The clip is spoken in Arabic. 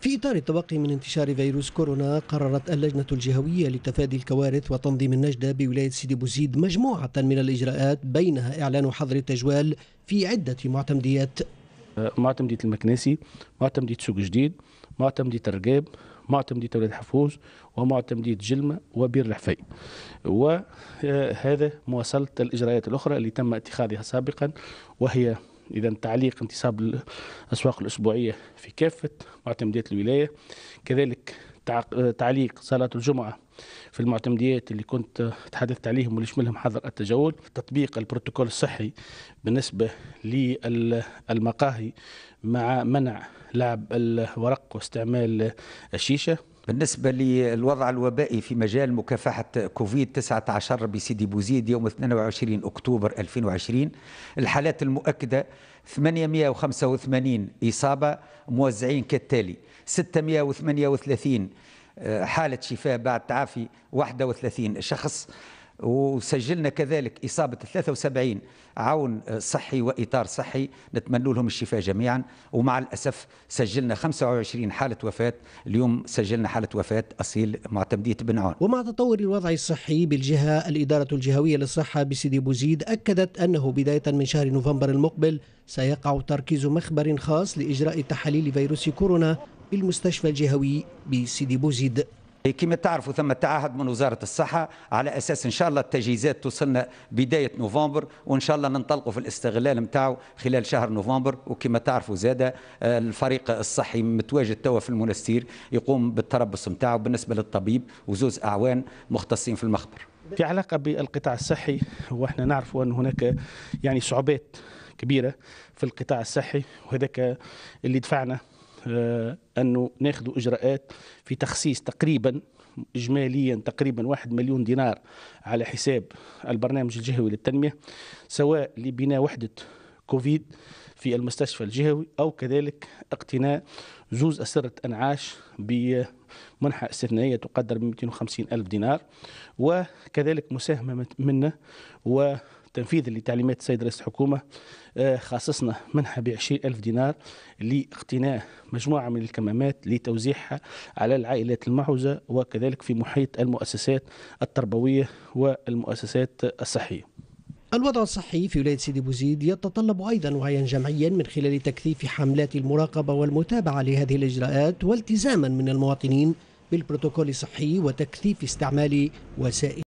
في إطار التوقي من انتشار فيروس كورونا قررت اللجنة الجهوية لتفادي الكوارث وتنظيم النجدة بولاية سيدي بوزيد مجموعة من الإجراءات بينها إعلان حظر التجوال في عدة معتمديات أه، معتمدية المكناسي معتمدية سوق جديد معتمدية الرقاب معتمدية ولاد حفوز ومعتمدية جلمة وبير الحفي وهذا مواصلة الإجراءات الأخرى اللي تم اتخاذها سابقا وهي اذا تعليق انتصاب الاسواق الاسبوعيه في كافه معتمديات الولايه كذلك تعليق صلاه الجمعه في المعتمديات اللي كنت تحدثت عليهم واللي يشملهم حظر التجول تطبيق البروتوكول الصحي بالنسبة للمقاهي مع منع لعب الورق واستعمال الشيشة بالنسبة للوضع الوبائي في مجال مكافحة كوفيد 19 بسيدي بوزيد يوم 22 أكتوبر 2020 الحالات المؤكدة 885 إصابة موزعين كالتالي 638 آه، حالة شفاء بعد تعافي 31 شخص وسجلنا كذلك إصابة 73 عون آه، صحي وإطار صحي نتمنى لهم الشفاء جميعا ومع الأسف سجلنا 25 حالة وفاة اليوم سجلنا حالة وفاة أصيل معتمدية بن عون ومع تطور الوضع الصحي بالجهة الإدارة الجهوية للصحة بسيدي بوزيد أكدت أنه بداية من شهر نوفمبر المقبل سيقع تركيز مخبر خاص لإجراء تحاليل فيروس كورونا بالمستشفى الجهوي بسيدي بوزيد إيه، كما تعرفوا ثم تعهد من وزارة الصحة على أساس إن شاء الله التجهيزات توصلنا بداية نوفمبر وإن شاء الله ننطلقوا في الاستغلال نتاعو خلال شهر نوفمبر وكما تعرفوا زادة آه، الفريق الصحي متواجد توا في المنستير يقوم بالتربص نتاعو بالنسبة للطبيب وزوز أعوان مختصين في المخبر في علاقة بالقطاع الصحي وإحنا نعرف أن هناك يعني صعوبات كبيرة في القطاع الصحي وهذاك اللي دفعنا آه، انه ناخذ اجراءات في تخصيص تقريبا اجماليا تقريبا واحد مليون دينار على حساب البرنامج الجهوي للتنميه سواء لبناء وحده كوفيد في المستشفى الجهوي او كذلك اقتناء زوز اسره انعاش بمنحه استثنائيه تقدر ب 250 الف دينار وكذلك مساهمه منا و تنفيذ لتعليمات السيد رئيس الحكومة آه، خصصنا منحة ب 20 ألف دينار لاقتناء مجموعة من الكمامات لتوزيعها على العائلات المعوزة وكذلك في محيط المؤسسات التربوية والمؤسسات الصحية الوضع الصحي في ولاية سيدي بوزيد يتطلب أيضا وعيا جمعيا من خلال تكثيف حملات المراقبة والمتابعة لهذه الإجراءات والتزاما من المواطنين بالبروتوكول الصحي وتكثيف استعمال وسائل